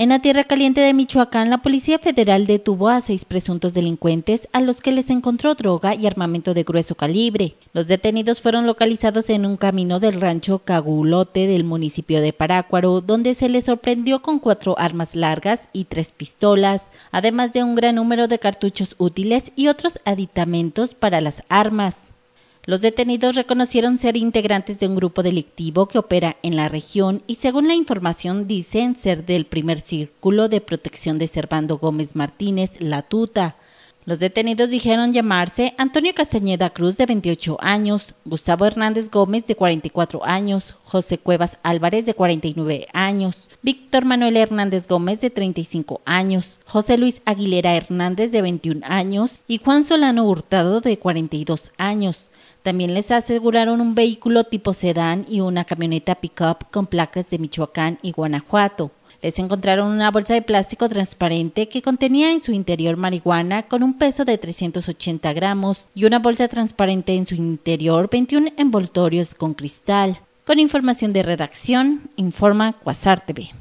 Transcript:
En la Tierra Caliente de Michoacán, la Policía Federal detuvo a seis presuntos delincuentes a los que les encontró droga y armamento de grueso calibre. Los detenidos fueron localizados en un camino del rancho Cagulote del municipio de Parácuaro, donde se les sorprendió con cuatro armas largas y tres pistolas, además de un gran número de cartuchos útiles y otros aditamentos para las armas. Los detenidos reconocieron ser integrantes de un grupo delictivo que opera en la región y según la información dicen ser del primer círculo de protección de Servando Gómez Martínez, La Tuta, los detenidos dijeron llamarse Antonio Castañeda Cruz, de 28 años, Gustavo Hernández Gómez, de 44 años, José Cuevas Álvarez, de 49 años, Víctor Manuel Hernández Gómez, de 35 años, José Luis Aguilera Hernández, de 21 años, y Juan Solano Hurtado, de 42 años. También les aseguraron un vehículo tipo sedán y una camioneta pick-up con placas de Michoacán y Guanajuato. Les encontraron una bolsa de plástico transparente que contenía en su interior marihuana con un peso de 380 gramos y una bolsa transparente en su interior 21 envoltorios con cristal. Con información de redacción, informa Quasar TV.